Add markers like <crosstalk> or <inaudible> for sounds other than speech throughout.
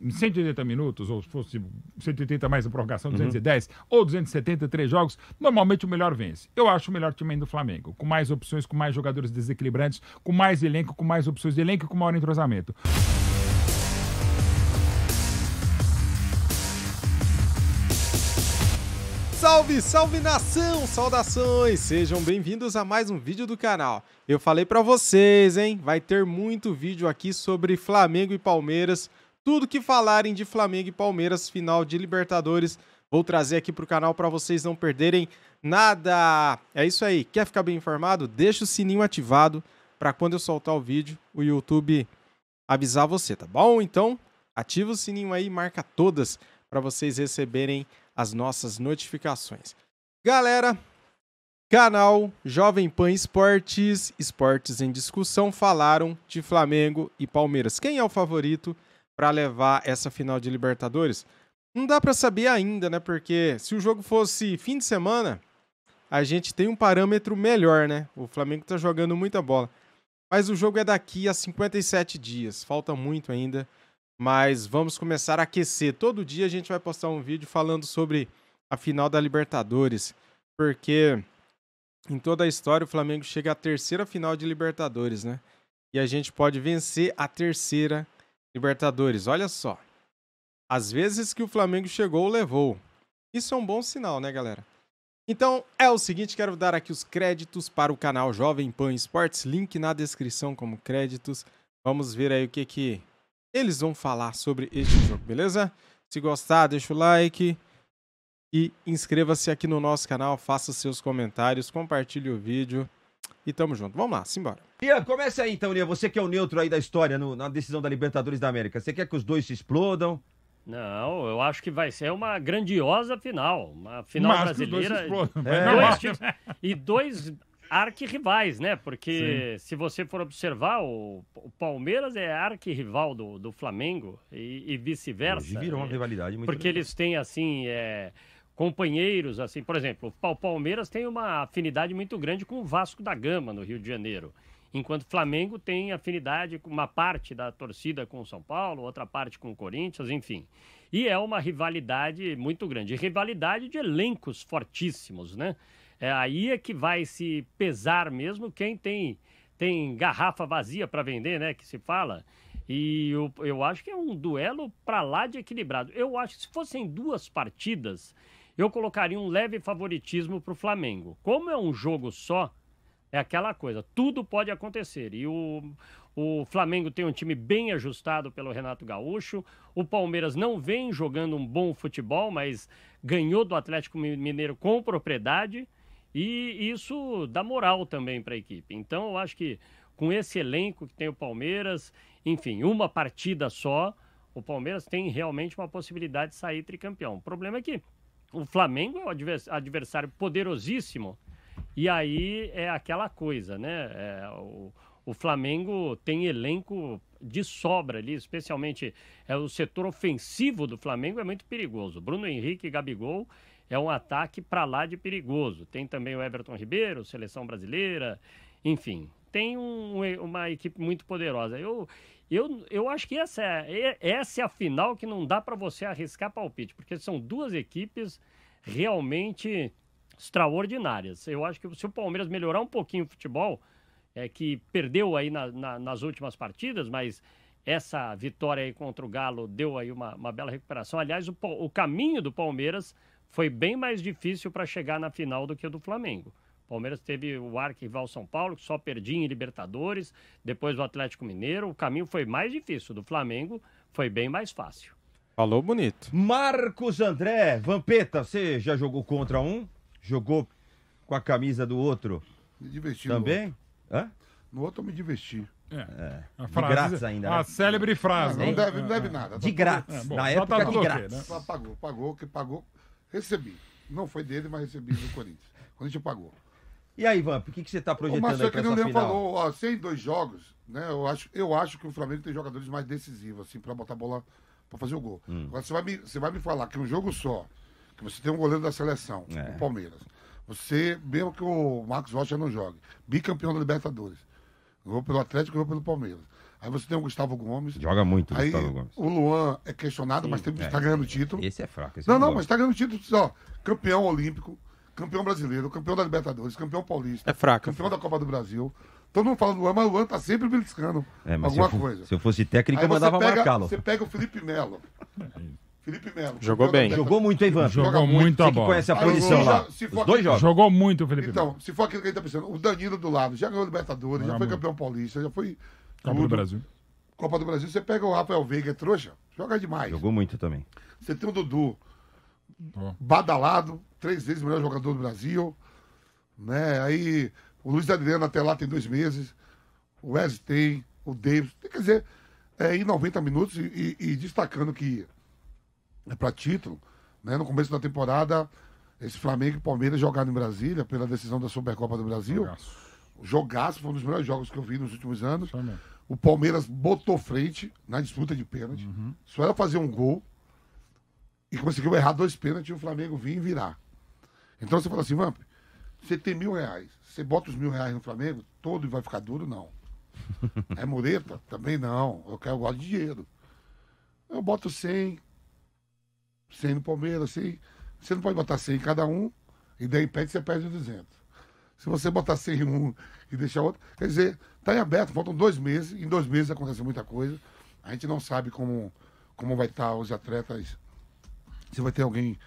em 180 minutos, ou se fosse 180 mais a prorrogação, 210, uhum. ou 273 jogos, normalmente o melhor vence. Eu acho o melhor time ainda do Flamengo, com mais opções, com mais jogadores desequilibrantes, com mais elenco, com mais opções de elenco e com maior entrosamento. Salve, salve nação! Saudações! Sejam bem-vindos a mais um vídeo do canal. Eu falei para vocês, hein? Vai ter muito vídeo aqui sobre Flamengo e Palmeiras tudo que falarem de Flamengo e Palmeiras, final de Libertadores. Vou trazer aqui para o canal para vocês não perderem nada. É isso aí. Quer ficar bem informado? Deixa o sininho ativado para quando eu soltar o vídeo, o YouTube avisar você, tá bom? Então, ativa o sininho aí, marca todas para vocês receberem as nossas notificações. Galera, canal Jovem Pan Esportes, Esportes em Discussão, falaram de Flamengo e Palmeiras. Quem é o favorito? para levar essa final de Libertadores? Não dá para saber ainda, né? Porque se o jogo fosse fim de semana, a gente tem um parâmetro melhor, né? O Flamengo tá jogando muita bola. Mas o jogo é daqui a 57 dias, falta muito ainda. Mas vamos começar a aquecer. Todo dia a gente vai postar um vídeo falando sobre a final da Libertadores, porque em toda a história o Flamengo chega à terceira final de Libertadores, né? E a gente pode vencer a terceira Libertadores, olha só. Às vezes que o Flamengo chegou, levou. Isso é um bom sinal, né, galera? Então é o seguinte, quero dar aqui os créditos para o canal Jovem Pan Esportes, link na descrição como créditos. Vamos ver aí o que, que eles vão falar sobre este jogo, beleza? Se gostar, deixa o like e inscreva-se aqui no nosso canal, faça seus comentários, compartilhe o vídeo e tamo junto. Vamos lá, simbora. Lian, começa aí então, Lian. Você que é o neutro aí da história no, na decisão da Libertadores da América. Você quer que os dois se explodam? Não, eu acho que vai ser uma grandiosa final. Uma final Mas brasileira. Dois é. dois e dois arquirrivais, né? Porque Sim. se você for observar, o, o Palmeiras é arquirrival do, do Flamengo e, e vice-versa. Virou uma rivalidade muito Porque eles têm, assim, é, companheiros, assim, por exemplo, o Palmeiras tem uma afinidade muito grande com o Vasco da Gama no Rio de Janeiro, enquanto o Flamengo tem afinidade com uma parte da torcida com o São Paulo, outra parte com o Corinthians, enfim. E é uma rivalidade muito grande, rivalidade de elencos fortíssimos, né? É aí é que vai se pesar mesmo quem tem tem garrafa vazia para vender, né, que se fala. E eu, eu acho que é um duelo para lá de equilibrado. Eu acho que se fossem duas partidas, eu colocaria um leve favoritismo para o Flamengo. Como é um jogo só, é aquela coisa, tudo pode acontecer. E o, o Flamengo tem um time bem ajustado pelo Renato Gaúcho. O Palmeiras não vem jogando um bom futebol, mas ganhou do Atlético Mineiro com propriedade. E isso dá moral também para a equipe. Então eu acho que com esse elenco que tem o Palmeiras, enfim, uma partida só, o Palmeiras tem realmente uma possibilidade de sair tricampeão. O problema é que o Flamengo é um adversário poderosíssimo. E aí é aquela coisa, né? É, o, o Flamengo tem elenco de sobra ali, especialmente é, o setor ofensivo do Flamengo é muito perigoso. Bruno Henrique e Gabigol é um ataque para lá de perigoso. Tem também o Everton Ribeiro, seleção brasileira, enfim tem um, uma equipe muito poderosa. Eu, eu, eu acho que essa é, é essa é a final que não dá para você arriscar palpite, porque são duas equipes realmente extraordinárias. Eu acho que se o Palmeiras melhorar um pouquinho o futebol, é que perdeu aí na, na, nas últimas partidas, mas essa vitória aí contra o Galo deu aí uma, uma bela recuperação. Aliás, o, o caminho do Palmeiras foi bem mais difícil para chegar na final do que o do Flamengo. Palmeiras teve o arquival São Paulo, que só perdia em Libertadores, depois o Atlético Mineiro. O caminho foi mais difícil. Do Flamengo foi bem mais fácil. Falou bonito. Marcos André, Vampeta, você já jogou contra um? Jogou com a camisa do outro? Me diverti. Também? No outro, Hã? No outro eu me diverti. É. é. de frase, graça ainda. É né? A né? célebre frase. Não, não deve, não deve é. nada. De tá grátis. É, Na época, tá de grátis. Né? Pagou, pagou, que pagou. Recebi. Não foi dele, mas recebi do Corinthians. O Corinthians pagou. E aí, Vamp, o que, que você está projetando Mas aí é para essa final? falou, ó, sem dois jogos, né? Eu acho, eu acho que o Flamengo tem jogadores mais decisivos, assim, para botar a bola para fazer o gol. Hum. Agora você vai, me, você vai me falar que um jogo só, que você tem um goleiro da seleção, é. o Palmeiras. Você, mesmo que o Marcos Rocha não jogue, bicampeão da Libertadores. Jogou pelo Atlético, jogou pelo Palmeiras. Aí você tem o Gustavo Gomes. Joga muito o Gustavo Gomes. O Luan é questionado, Sim, mas é, está ganhando título. Esse é fraco. Esse não, é não, não mas está ganhando título. Ó, campeão olímpico, campeão brasileiro, campeão da Libertadores, campeão paulista. É fraco, Campeão da Copa do Brasil. Todo mundo fala do Luan, mas o Luan tá sempre beliscando é, mas alguma se eu, coisa. Se eu fosse técnico, eu mandava marcá-lo. Você pega o Felipe Melo. <laughs> Felipe Melo. Jogou bem. Jogou muito, hein, Ivan? Jogou, muito a bola. conhece a posição lá. dois jogos. Jogou muito o Felipe Então, se for aquilo que a gente tá pensando, o Danilo do lado já ganhou Libertadores, já foi campeão paulista, já foi... Copa do Brasil. Copa do Brasil, você pega o Rafael Veiga, é trouxa, joga demais. Jogou muito também. Você tem o Dudu, badalado, três vezes melhor jogador do Brasil. Né? Aí o Luiz Adriano até lá tem dois meses, o Wes tem, o Davis. Quer dizer, é, em 90 minutos e, e destacando que é para título, né? no começo da temporada, esse Flamengo e Palmeiras jogaram em Brasília pela decisão da Supercopa do Brasil. O Jogaço foi um dos melhores jogos que eu vi nos últimos anos. O Palmeiras botou frente na disputa de pênalti. Uhum. Só era fazer um gol e conseguiu errar dois pênaltis e o Flamengo vir e virar. Então você fala assim, Vamp, você tem mil reais, você bota os mil reais no Flamengo, todo vai ficar duro? Não. <laughs> É mureta? Também não. Eu quero eu gosto de dinheiro. Eu boto 100, 100 no Palmeiras, 100. Você não pode botar 100 em cada um e daí pede, você perde 200. Se você botar 100 em um e deixar outro, quer dizer, está em aberto, faltam dois meses. Em dois meses acontece muita coisa. A gente não sabe como, como vai estar os atletas você vai ter alguém,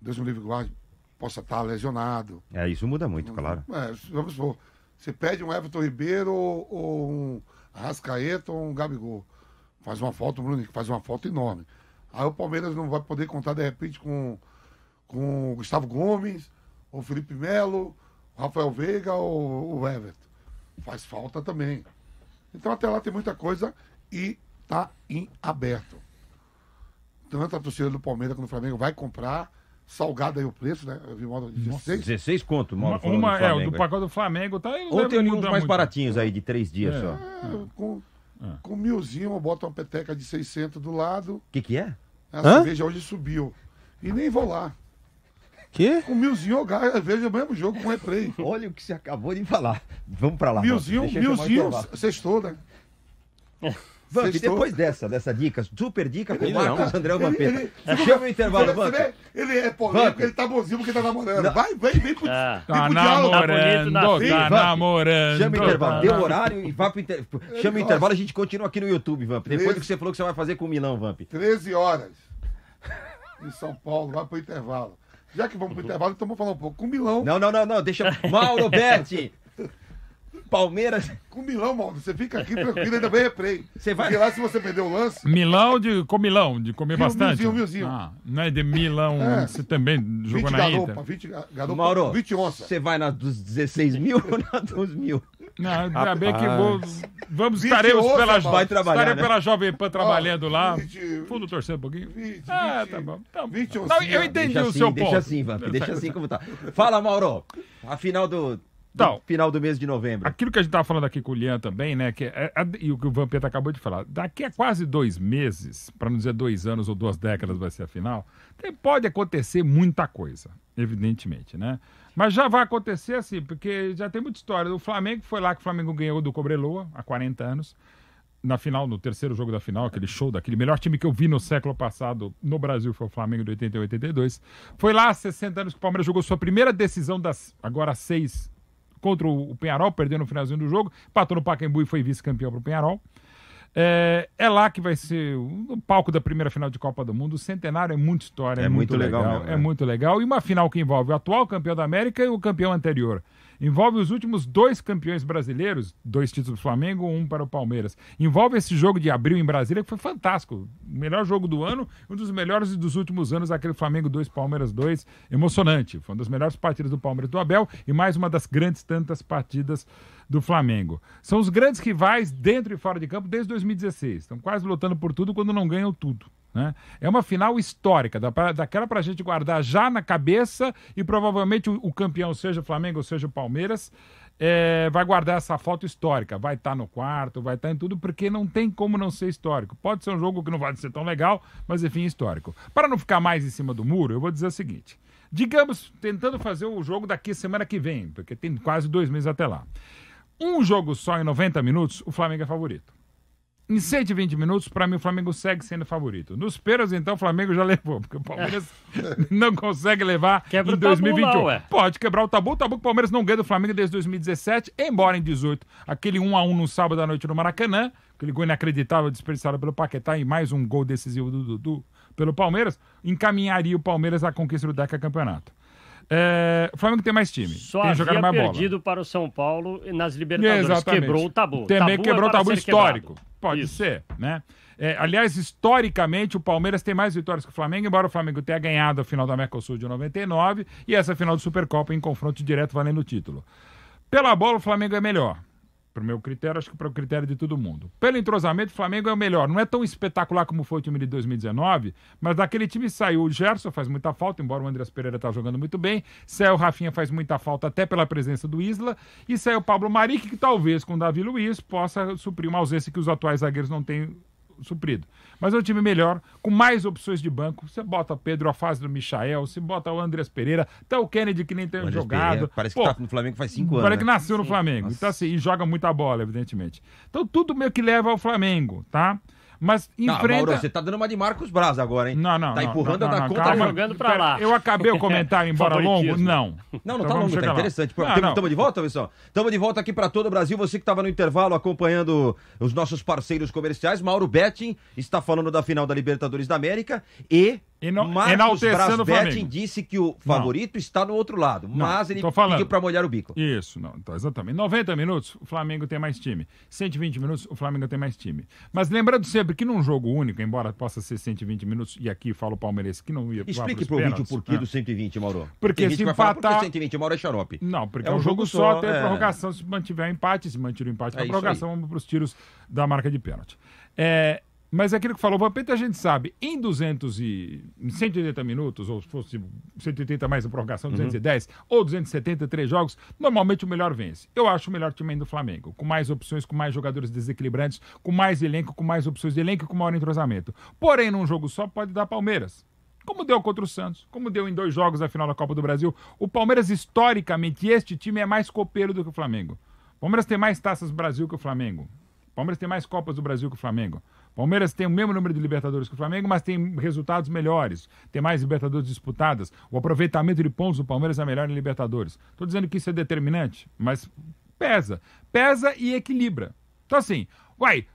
Deus me livre guarde, possa estar lesionado. É, isso muda muito, claro. É, vamos supor, você pede um Everton Ribeiro ou, um Rascaeta ou um Gabigol. Faz uma falta, o Bruno faz uma falta enorme. Aí o Palmeiras não vai poder contar, de repente, com, com o Gustavo Gomes, ou Felipe Melo, o Rafael Veiga ou o Everton. Faz falta também. Então até lá tem muita coisa e tá em aberto tanto a torcida do Palmeiras quanto do Flamengo vai comprar. Salgado aí o preço, né? Eu vi uma 16. 16 conto, Uma, uma do é, o do pacote do Flamengo tá aí. Ou tem uns mais baratinhos aí, de três dias é. só. É, é, com, é. com milzinho eu boto uma peteca de 600 do lado. O que que é? A cerveja hoje subiu. E nem vou lá. Que? Com milzinho eu, gasto, vejo o mesmo jogo com replay. <laughs> Olha o que você acabou de falar. Vamos pra lá. Milzinho, milzinho, sextou, né? <laughs> Vamp, depois dessa, dessa dica, super dica com o Marcos André Vampeta. Chama o intervalo, Vamp. Ele é polêmico, ele tá bonzinho porque tá namorando. Vai, vem, vem pro, é. vem pro tipo tá diálogo. Tá bonito, tá namorando. Chama o intervalo, deu tá. horário e vá pro intervalo. Chama o intervalo, e a gente continua aqui no YouTube, Vamp. Depois do que você falou que você vai fazer com o Milão, Vamp. 13 horas em São Paulo, vai pro intervalo. Já que vamos pro uhum. intervalo, então vamos falar um pouco com o Milão. Não, não, não, não. Deixa. Mauro Berti, Palmeiras. Com Milão, Mauro, você fica aqui tranquilo, ainda bem repreio. Você vai... Porque lá se você perder o lance. Milão de comilão, de comer Mil, bastante. Milzinho, milzinho. Ah, não é de Milão, é. você também jogou na garopa, Inter. 20 garopa, Mauro, 20 onças. Você vai na dos 16 mil ou na dos mil? Não, ainda bem que vou, vamos, estaremos pela, vai trabalhar, né? pela Jovem Pan trabalhando ah, lá. 20, Fundo torcendo um pouquinho. 20, ah, tá bom. Tá bom. 20 onça, não, eu entendi o assim, seu deixa ponto. Assim, Vamp, deixa assim <laughs> como tá. Fala, Mauro. A final do então, final do mês de novembro. Aquilo que a gente estava falando aqui com o Lian também, né? Que é, é, e o que o Vampeta acabou de falar. Daqui a quase dois meses, para não dizer dois anos ou duas décadas vai ser a final, pode acontecer muita coisa, evidentemente, né? Mas já vai acontecer assim, porque já tem muita história. O Flamengo foi lá que o Flamengo ganhou do Cobreloa há 40 anos. Na final, no terceiro jogo da final, aquele show daquele melhor time que eu vi no século passado no Brasil foi o Flamengo de e 82. Foi lá há 60 anos que o Palmeiras jogou sua primeira decisão das agora seis contra o Penharol, perdeu no finalzinho do jogo, patrou no Pacaembu e foi vice-campeão para o Penharol. É, é, lá que vai ser o palco da primeira final de Copa do Mundo. O centenário é muita história, é, é muito, muito legal. legal mesmo, é, é muito legal. E uma final que envolve o atual campeão da América e o campeão anterior. Envolve os últimos dois campeões brasileiros, dois títulos do Flamengo, um para o Palmeiras. Envolve esse jogo de abril em Brasília, que foi fantástico. melhor jogo do ano, um dos melhores dos últimos anos, aquele Flamengo 2, Palmeiras 2. Emocionante. Foi uma das melhores partidas do Palmeiras do Abel e mais uma das grandes tantas partidas do Flamengo. São os grandes rivais dentro e fora de campo desde 2016. Estão quase lutando por tudo quando não ganham tudo. Né? É uma final histórica, daquela para a gente guardar já na cabeça e provavelmente o, o campeão, seja o Flamengo ou seja o Palmeiras, é, vai guardar essa foto histórica. Vai estar tá no quarto, vai estar tá em tudo, porque não tem como não ser histórico. Pode ser um jogo que não vai ser tão legal, mas enfim, histórico. Para não ficar mais em cima do muro, eu vou dizer o seguinte. Digamos, tentando fazer o jogo daqui semana que vem, porque tem quase dois meses até lá. Um jogo só em 90 minutos, o Flamengo é favorito. Em 120 minutos, para mim, o Flamengo segue sendo favorito. Nos pênaltis, então, o Flamengo já <laughs> levou, porque o Palmeiras é. não consegue levar Quebra em 2021. Tabu, é? Pode quebrar o tabu, o tabu que o Palmeiras não ganha do Flamengo desde 2017, embora em 18, aquele 1 a 1 no sábado à noite no Maracanã, aquele gol inacreditável desperdiçado pelo Paquetá e mais um gol decisivo do Dudu pelo Palmeiras, encaminharia o Palmeiras à conquista do Deca Campeonato. É, o Flamengo tem mais time. Só tem havia mais perdido bola. para o São Paulo nas Libertadores. Exatamente. Quebrou o tabu. Também tabu quebrou é o tabu histórico. Quebrado. Pode Isso. ser, né? É, aliás, historicamente, o Palmeiras tem mais vitórias que o Flamengo, embora o Flamengo tenha ganhado a final da Mercosul de 99 e essa final de Supercopa em confronto direto valendo o título. Pela bola, o Flamengo é melhor. Para o meu critério, acho que para o critério de todo mundo. Pelo entrosamento, o Flamengo é o melhor. Não é tão espetacular como foi o time de 2019, mas daquele time saiu o Gerson, faz muita falta, embora o Andrés Pereira está jogando muito bem. Saiu o Rafinha, faz muita falta até pela presença do Isla. E saiu o Pablo Marique, que talvez com o Davi Luiz possa suprir uma ausência que os atuais zagueiros não têm suprido. Mas é um time melhor, com mais opções de banco. Você bota Pedro a fase do Michael, você bota o Andrés Pereira, até tá o Kennedy que nem tem Andres jogado. Pereira, parece Pô, que tá no Flamengo faz cinco anos. Parece que né? nasceu né? no Flamengo. Então, assim, e joga muita bola, evidentemente. Então tudo meio que leva ao Flamengo, tá? Mas enfrenta... Não, Mauro, você tá dando uma de Marcos Braz agora, hein? Não, não. Tá empurrando não, não, a da conta. Tá jogando pra lá. Eu acabei o comentário, embora <laughs> longo? Não. Não, não então tá longo, tá lá. interessante. Pô, ah, não, Tamo de volta, pessoal? Tamo de volta aqui pra todo o Brasil. Você que tava no intervalo acompanhando os nossos parceiros comerciais. Mauro Betting está falando da final da Libertadores da América e Eno... Marcos Brasbertin disse que o favorito não. está no outro lado, não, mas ele pediu para molhar o bico. Isso, não, então, exatamente. 90 minutos, o Flamengo tem mais time. 120 minutos, o Flamengo tem mais time. Mas lembrando sempre que num jogo único, embora possa ser 120 minutos, e aqui fala o Palmeiras que não ia Explique para o vídeo o porquê ah. do 120, Mauro. Porque se empatar... Falar, porque 120, Mauro, é xarope. Não, porque é, é um, jogo, jogo só, tem é... prorrogação, se mantiver o empate, se mantiver o empate, é a prorrogação, vamos para os tiros da marca de pênalti. É, mas é aquilo que falou o Vampeta, a gente sabe, em 200 e 180 minutos, ou se fosse 180 mais a prorrogação, 210, uhum. ou 273 jogos, normalmente o melhor vence. Eu acho o melhor time do Flamengo, com mais opções, com mais jogadores desequilibrantes, com mais elenco, com mais opções de elenco e com maior entrosamento. Porém, num jogo só pode dar Palmeiras. Como deu contra o Santos, como deu em dois jogos da final da Copa do Brasil. O Palmeiras, historicamente, este time é mais copeiro do que o Flamengo. O Palmeiras tem mais taças Brasil que o Flamengo. O Palmeiras tem mais Copas do Brasil que o Flamengo. Palmeiras tem o mesmo número de Libertadores que o Flamengo, mas tem resultados melhores, tem mais Libertadores disputadas. O aproveitamento de pontos do Palmeiras é melhor em Libertadores. Estou dizendo que isso é determinante, mas pesa. Pesa e equilibra. Então, assim, uai,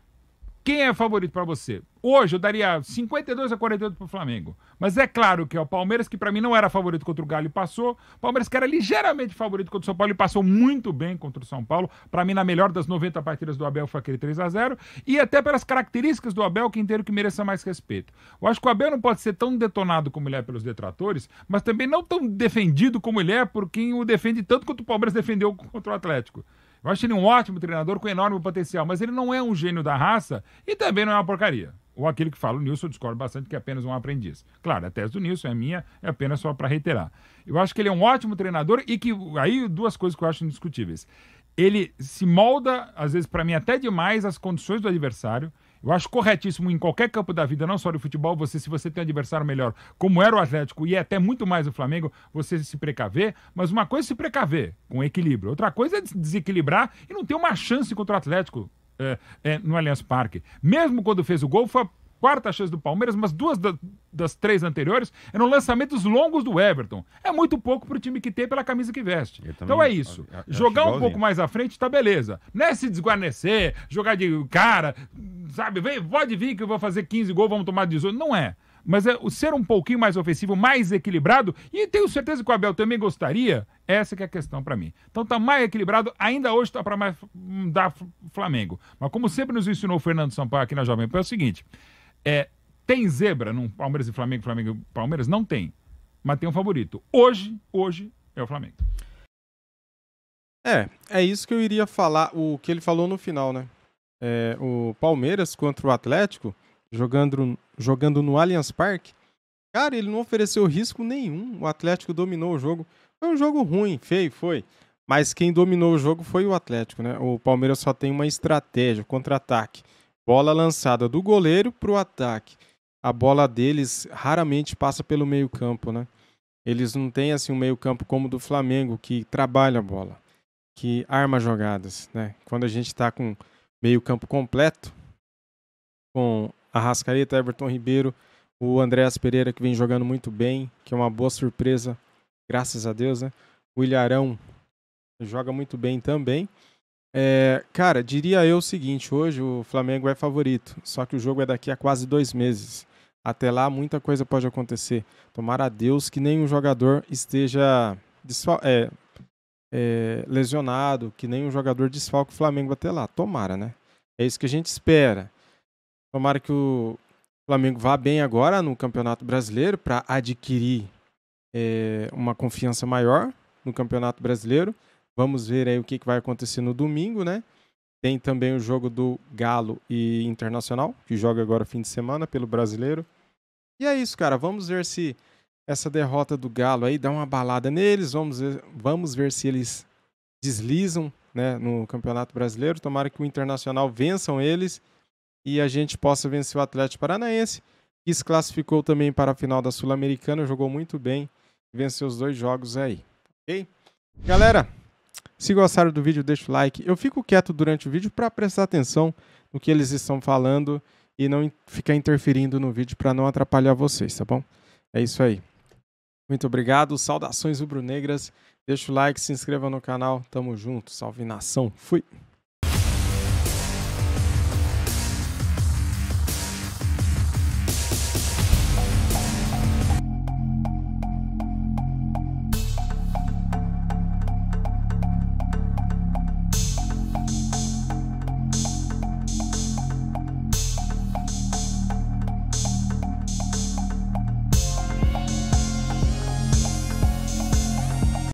quem é favorito para você? Hoje eu daria 52 a 48 para o Flamengo. Mas é claro que é o Palmeiras, que para mim não era favorito contra o Galo e passou. O Palmeiras, que era ligeiramente favorito contra o São Paulo e passou muito bem contra o São Paulo. Para mim, na melhor das 90 partidas do Abel foi aquele 3 a 0 E até pelas características do Abel, que inteiro que mereça mais respeito. Eu acho que o Abel não pode ser tão detonado como ele é pelos detratores, mas também não tão defendido como ele é por quem o defende tanto quanto o Palmeiras defendeu contra o Atlético. Eu acho ele um ótimo treinador com enorme potencial, mas ele não é um gênio da raça e também não é uma porcaria. Ou aquele que fala, o Nilson discorda bastante que é apenas um aprendiz. Claro, a tese do Nilson é minha, é apenas só para reiterar. Eu acho que ele é um ótimo treinador e que. Aí duas coisas que eu acho indiscutíveis. Ele se molda, às vezes, para mim, até demais, as condições do adversário. Eu acho corretíssimo em qualquer campo da vida, não só no futebol, você, se você tem um adversário melhor, como era o Atlético e é até muito mais o Flamengo, você se precaver. Mas uma coisa é se precaver, com equilíbrio. Outra coisa é desequilibrar e não ter uma chance contra o Atlético é, é, no Allianz Parque. Mesmo quando fez o gol, foi quarta chance do Palmeiras, mas duas da, das três anteriores eram é lançamentos longos do Everton. É muito pouco para o time que tem pela camisa que veste. Então é isso. jogar um pouco mais à frente, tá beleza. Não é se desguarnecer, jogar de cara, sabe? Vem, pode vir que eu vou fazer 15 gols, vamos tomar 18. Não é. Mas é o ser um pouquinho mais ofensivo, mais equilibrado, e tenho certeza que o Abel também gostaria, essa que é a questão para mim. Então tá mais equilibrado, ainda hoje tá para mais hum, dar Flamengo. Mas como sempre nos ensinou o Fernando Sampaio aqui na Jovem Pan, é o seguinte, é, tem zebra no Palmeiras e Flamengo, Flamengo e Palmeiras? Não tem. Mas tem um favorito. Hoje, hoje é o Flamengo. É, é isso que eu iria falar, o que ele falou no final, né? É, o Palmeiras contra o Atlético, jogando, jogando no Allianz Parque, cara, ele não ofereceu risco nenhum. O Atlético dominou o jogo. Foi um jogo ruim, feio, foi. Mas quem dominou o jogo foi o Atlético, né? O Palmeiras só tem uma estratégia, contra-ataque. Bola lançada do goleiro para o ataque. A bola deles raramente passa pelo meio-campo, né? Eles não têm assim um meio-campo como do Flamengo que trabalha a bola, que arma jogadas, né? Quando a gente está com meio-campo completo, com a Arrascaeta, Everton Ribeiro, o Andréas Pereira que vem jogando muito bem, que é uma boa surpresa, graças a Deus, né? O Ilharão joga muito bem também. É, cara, diria eu o seguinte: hoje o Flamengo é favorito, só que o jogo é daqui a quase dois meses. Até lá, muita coisa pode acontecer. Tomara a Deus que nenhum jogador esteja é, é, lesionado, que nenhum jogador desfalque o Flamengo até lá. Tomara, né? É isso que a gente espera. Tomara que o Flamengo vá bem agora no Campeonato Brasileiro para adquirir é, uma confiança maior no Campeonato Brasileiro Vamos ver aí o que, que vai acontecer no domingo, né? Tem também o jogo do Galo e Internacional, que joga agora fim de semana pelo brasileiro. E é isso, cara. Vamos ver se essa derrota do Galo aí dá uma balada neles. Vamos ver, vamos ver se eles deslizam né, no Campeonato Brasileiro. Tomara que o Internacional vençam eles e a gente possa vencer o Atlético Paranaense, que se classificou também para a final da Sul-Americana, jogou muito bem, venceu os dois jogos aí. Ok? Galera, se gostaram do vídeo, deixa o like. Eu fico quieto durante o vídeo para prestar atenção no que eles estão falando e não ficar interferindo no vídeo para não atrapalhar vocês, tá bom? É isso aí. Muito obrigado, saudações rubro-negras. Deixa o like, se inscreva no canal. Tamo junto, salve nação. Fui.